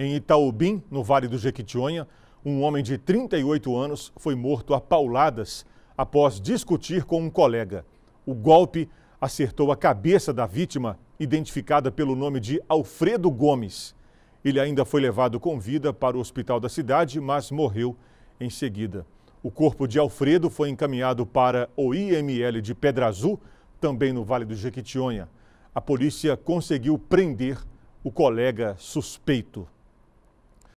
Em Itaubim, no Vale do Jequitinhonha, um homem de 38 anos foi morto a pauladas após discutir com um colega. O golpe acertou a cabeça da vítima, identificada pelo nome de Alfredo Gomes. Ele ainda foi levado com vida para o hospital da cidade, mas morreu em seguida. O corpo de Alfredo foi encaminhado para o IML de Pedra Azul, também no Vale do Jequitinhonha. A polícia conseguiu prender o colega suspeito.